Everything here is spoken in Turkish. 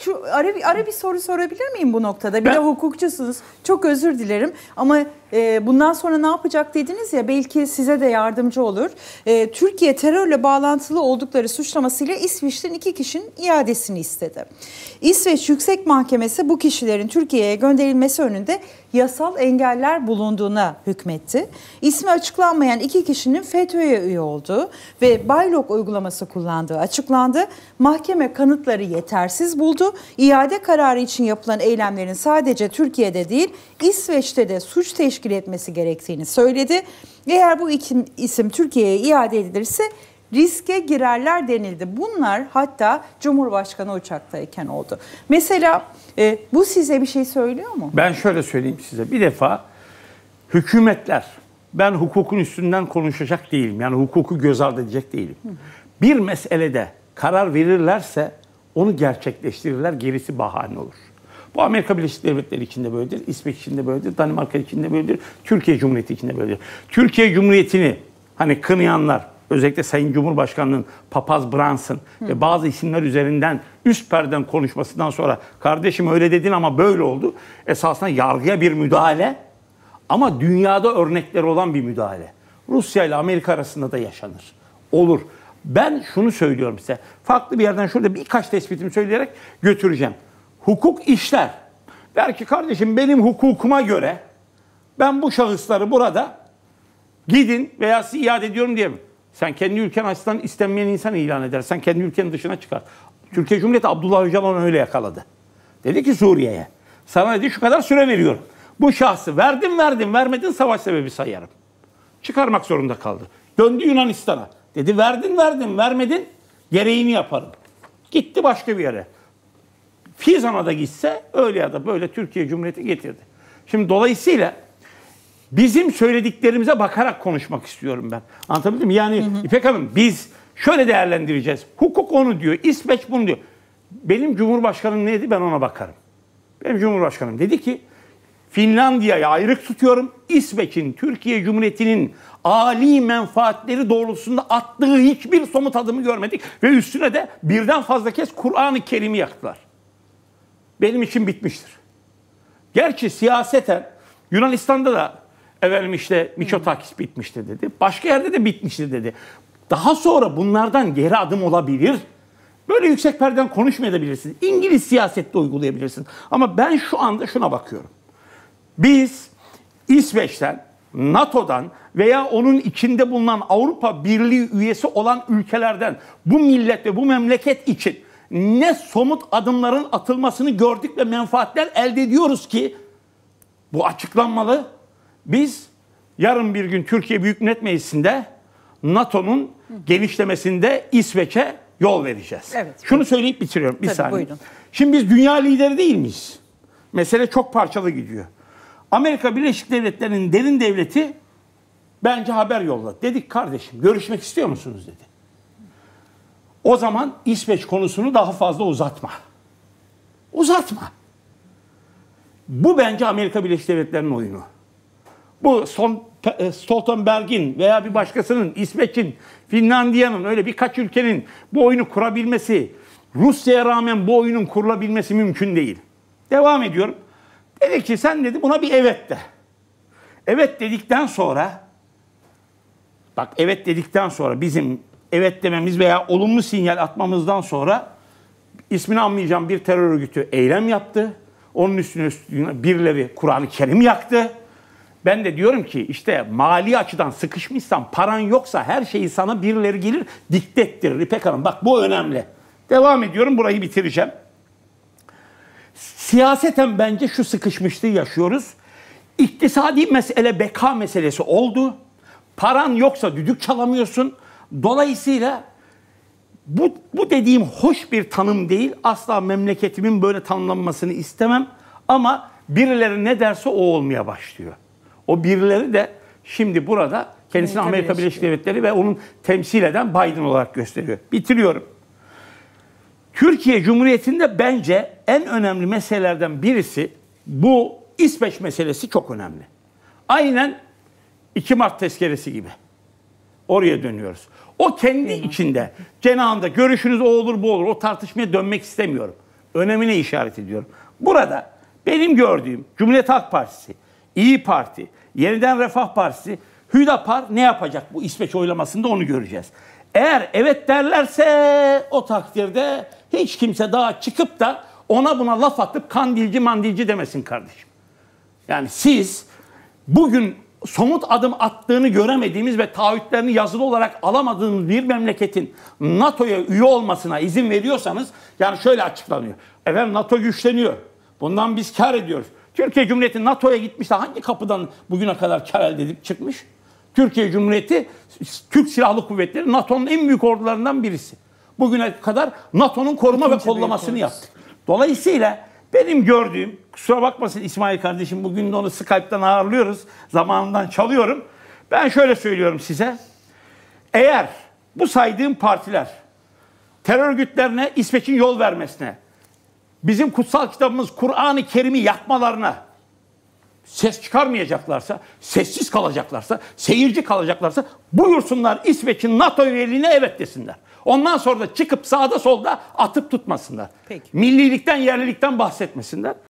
Şu ara bir, ara bir soru sorabilir miyim bu noktada? Bir ben... de hukukçusunuz. Çok özür dilerim ama e, bundan sonra ne yapacak dediniz ya belki size de yardımcı olur. E, Türkiye terörle bağlantılı oldukları suçlamasıyla İsveç'ten iki kişinin iadesini istedi. İsveç Yüksek Mahkemesi bu kişilerin Türkiye'ye gönderilmesi önünde yasal engeller bulunduğuna hükmetti. İsmi açıklanmayan iki kişinin FETÖ'ye üye olduğu ve Baylok uygulaması kullandığı açıklandı. Mahkeme kanıtları yetersiz buldu. İade kararı için yapılan eylemlerin sadece Türkiye'de değil İsveç'te de suç teşkil etmesi gerektiğini söyledi. Eğer bu isim Türkiye'ye iade edilirse riske girerler denildi. Bunlar hatta Cumhurbaşkanı uçaktayken oldu. Mesela e, bu size bir şey söylüyor mu? Ben şöyle söyleyeyim size. Bir defa hükümetler, ben hukukun üstünden konuşacak değilim. Yani hukuku göz ardı edecek değilim. Bir meselede karar verirlerse onu gerçekleştirirler, gerisi bahane olur. Bu Amerika Birleşik Devletleri içinde böyledir, İsveç içinde böyledir, Danimarka içinde böyledir, Türkiye Cumhuriyeti içinde böyledir. Türkiye Cumhuriyeti'ni hani kınayanlar, özellikle Sayın Cumhurbaşkanı'nın Papaz Brunson ve bazı isimler üzerinden üst perden konuşmasından sonra kardeşim öyle dedin ama böyle oldu. Esasında yargıya bir müdahale ama dünyada örnekleri olan bir müdahale. Rusya ile Amerika arasında da yaşanır. Olur. Ben şunu söylüyorum size. Farklı bir yerden şurada birkaç tespitimi söyleyerek götüreceğim. Hukuk işler. Der ki kardeşim benim hukukuma göre ben bu şahısları burada gidin veya size iade ediyorum diye sen kendi ülken açısından istenmeyen insan ilan eder. Sen kendi ülkenin dışına çıkar. Türkiye Cumhuriyeti Abdullah Öcalan öyle yakaladı. Dedi ki Suriye'ye sana dedi şu kadar süre veriyorum. Bu şahsı verdim verdim vermedin savaş sebebi sayarım. Çıkarmak zorunda kaldı. Döndü Yunanistan'a. Dedi verdin verdin vermedin gereğini yaparım. Gitti başka bir yere. Fizan'a da gitse öyle ya da böyle Türkiye Cumhuriyeti getirdi. Şimdi dolayısıyla bizim söylediklerimize bakarak konuşmak istiyorum ben. Anlatabildim mi? Yani hı hı. İpek Hanım biz şöyle değerlendireceğiz. Hukuk onu diyor, İsveç bunu diyor. Benim Cumhurbaşkanım neydi ben ona bakarım. Benim Cumhurbaşkanım dedi ki Finlandiya'ya ayrık tutuyorum. İsveç'in Türkiye Cumhuriyeti'nin Ali menfaatleri doğrultusunda attığı hiçbir somut adımı görmedik. Ve üstüne de birden fazla kez Kur'an-ı Kerim'i yaktılar. Benim için bitmiştir. Gerçi siyaseten Yunanistan'da da Efendim işte Miçotakis hmm. bitmişti dedi. Başka yerde de bitmişti dedi. Daha sonra bunlardan geri adım olabilir. Böyle yüksek perden konuşmayabilirsin. İngiliz siyasette uygulayabilirsin. Ama ben şu anda şuna bakıyorum. Biz İsveç'ten, NATO'dan veya onun içinde bulunan Avrupa Birliği üyesi olan ülkelerden bu millet ve bu memleket için ne somut adımların atılmasını gördük ve menfaatler elde ediyoruz ki bu açıklanmalı. Biz yarın bir gün Türkiye Büyük Millet Meclisi'nde NATO'nun genişlemesinde İsveç'e yol vereceğiz. Evet. Şunu söyleyip bitiriyorum bir Tabii, saniye. Buyurun. Şimdi biz dünya lideri değil miyiz? Mesele çok parçalı gidiyor. Amerika Birleşik Devletleri'nin derin devleti bence haber yolladı. Dedik kardeşim görüşmek istiyor musunuz dedi. O zaman İsveç konusunu daha fazla uzatma. Uzatma. Bu bence Amerika Birleşik Devletleri'nin oyunu. Bu son e, Stoltenberg'in veya bir başkasının, İsveç'in, Finlandiya'nın öyle birkaç ülkenin bu oyunu kurabilmesi, Rusya'ya rağmen bu oyunun kurulabilmesi mümkün değil. Devam ediyorum. Dedi ki sen dedi buna bir evet de. Evet dedikten sonra bak evet dedikten sonra bizim evet dememiz veya olumlu sinyal atmamızdan sonra ismini anmayacağım bir terör örgütü eylem yaptı. Onun üstüne, üstüne birileri Kur'an-ı Kerim yaktı. Ben de diyorum ki işte mali açıdan sıkışmışsan, paran yoksa her şeyi sana birileri gelir diktettir ettirir. İpek Hanım bak bu önemli. Devam ediyorum burayı bitireceğim. Siyaseten bence şu sıkışmışlığı yaşıyoruz. İktisadi mesele beka meselesi oldu. Paran yoksa düdük çalamıyorsun. Dolayısıyla bu, bu dediğim hoş bir tanım değil. Asla memleketimin böyle tanımlanmasını istemem. Ama birileri ne derse o olmaya başlıyor. O birileri de şimdi burada kendisini Amerika, Amerika Birleşik Devletleri ve onun temsil eden Biden olarak gösteriyor. Bitiriyorum. Türkiye Cumhuriyeti'nde bence en önemli meselelerden birisi bu İsveç meselesi çok önemli. Aynen 2 Mart tezkeresi gibi. Oraya dönüyoruz. O kendi içinde, cenahında görüşünüz o olur bu olur. O tartışmaya dönmek istemiyorum. Önemine işaret ediyorum. Burada benim gördüğüm Cumhuriyet Halk Partisi İyi Parti, Yeniden Refah Partisi, Hüdapar ne yapacak bu İsveç oylamasında onu göreceğiz. Eğer evet derlerse o takdirde hiç kimse daha çıkıp da ona buna laf atıp kandilci mandilci demesin kardeşim. Yani siz bugün somut adım attığını göremediğimiz ve taahhütlerini yazılı olarak alamadığınız bir memleketin NATO'ya üye olmasına izin veriyorsanız yani şöyle açıklanıyor. Efendim NATO güçleniyor. Bundan biz kar ediyoruz. Türkiye Cumhuriyeti NATO'ya gitmiş hangi kapıdan bugüne kadar kar elde edip çıkmış? Türkiye Cumhuriyeti Türk Silahlı Kuvvetleri NATO'nun en büyük ordularından birisi. Bugüne kadar NATO'nun koruma ve kollamasını yaptı. Dolayısıyla benim gördüğüm, kusura bakmasın İsmail kardeşim bugün de onu Skype'tan ağırlıyoruz. Zamanından çalıyorum. Ben şöyle söylüyorum size. Eğer bu saydığım partiler terör örgütlerine İsveç'in yol vermesine, bizim kutsal kitabımız Kur'an-ı Kerim'i yakmalarına ses çıkarmayacaklarsa, sessiz kalacaklarsa, seyirci kalacaklarsa buyursunlar İsveç'in NATO üyeliğine evet desinler. Ondan sonra da çıkıp sağda solda atıp tutmasınlar. Peki. Millilikten, yerlilikten bahsetmesinler.